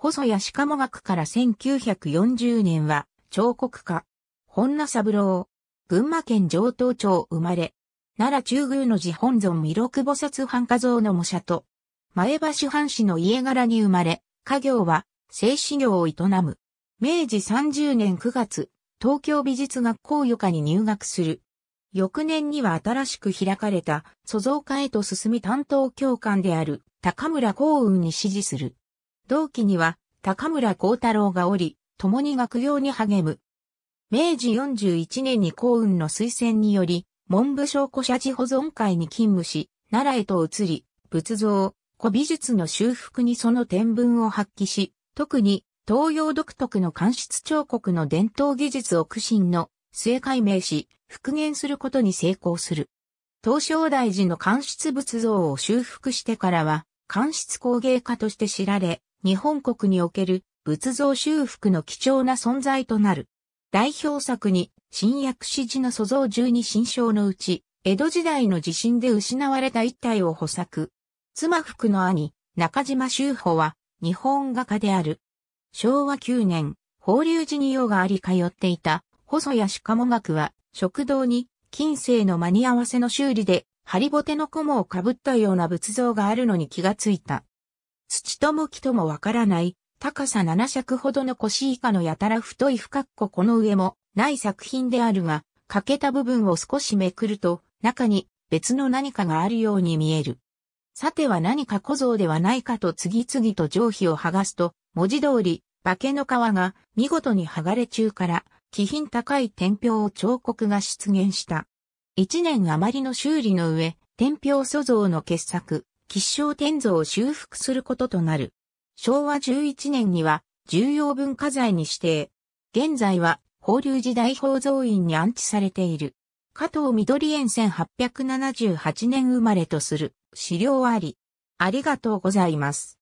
細谷鹿も学から1940年は、彫刻家、本名三郎、群馬県上東町生まれ、奈良中宮の寺本尊弥勒菩薩藩家像の模写と、前橋藩士の家柄に生まれ、家業は、製紙業を営む。明治30年9月、東京美術学校予科に入学する。翌年には新しく開かれた、祖像家へと進み担当教官である、高村幸運に指示する。同期には高村光太郎がおり、共に学業に励む。明治41年に幸運の推薦により、文部省古社寺保存会に勤務し、奈良へと移り、仏像、古美術の修復にその天文を発揮し、特に東洋独特の間質彫刻の伝統技術を苦心の末解明し、復元することに成功する。東照大寺の官室仏像を修復してからは、官室工芸家として知られ、日本国における仏像修復の貴重な存在となる。代表作に、新薬師寺の祖像十二神章のうち、江戸時代の地震で失われた一体を補作。妻福の兄、中島修法は、日本画家である。昭和9年、法隆寺に用があり通っていた、細谷鹿も学は、食堂に、近世の間に合わせの修理で、ハリボテの菰をかぶったような仏像があるのに気がついた。土とも木ともわからない、高さ7尺ほどの腰以下のやたら太い深っここの上もない作品であるが、欠けた部分を少しめくると、中に別の何かがあるように見える。さては何か小僧ではないかと次々と上皮を剥がすと、文字通り、化けの皮が見事に剥がれ中から、気品高い天平を彫刻が出現した。一年余りの修理の上、天平塑像の傑作、吉祥天像を修復することとなる。昭和11年には重要文化財に指定。現在は法隆寺大宝蔵院に安置されている。加藤緑園1878年生まれとする資料あり。ありがとうございます。